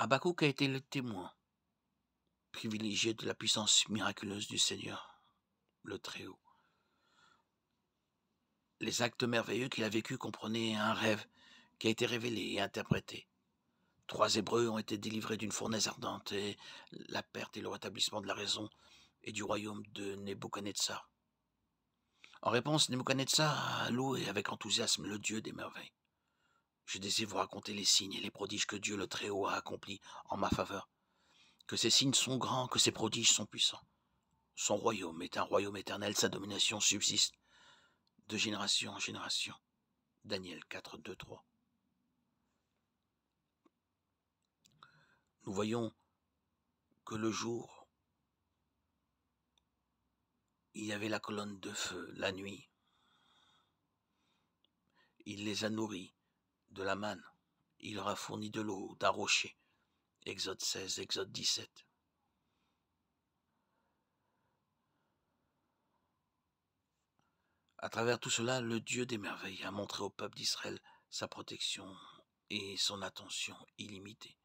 Abakouk a été le témoin privilégié de la puissance miraculeuse du Seigneur, le Très-Haut. Les actes merveilleux qu'il a vécus comprenaient un rêve qui a été révélé et interprété. Trois Hébreux ont été délivrés d'une fournaise ardente et la perte et le rétablissement de la raison et du royaume de Nebuchadnezzar. En réponse, Nebuchadnezzar a loué avec enthousiasme le Dieu des merveilles je désire vous raconter les signes et les prodiges que Dieu le Très-Haut a accomplis en ma faveur. Que ces signes sont grands, que ces prodiges sont puissants. Son royaume est un royaume éternel, sa domination subsiste de génération en génération. Daniel 4, 2, 3. Nous voyons que le jour, il y avait la colonne de feu, la nuit. Il les a nourris, de la manne. Il leur a fourni de l'eau, d'un rocher. Exode 16, Exode 17. À travers tout cela, le Dieu des merveilles a montré au peuple d'Israël sa protection et son attention illimitée.